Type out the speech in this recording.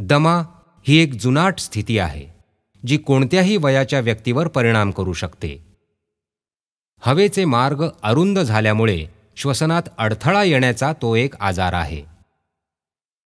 दमा ही एक जुनाट स्थिती आहे जी कोणत्याही वयाच्या व्यक्तीवर परिणाम करू शकते हवेचे मार्ग अरुंद झाल्यामुळे श्वसनात अडथळा येण्याचा तो एक आजार आहे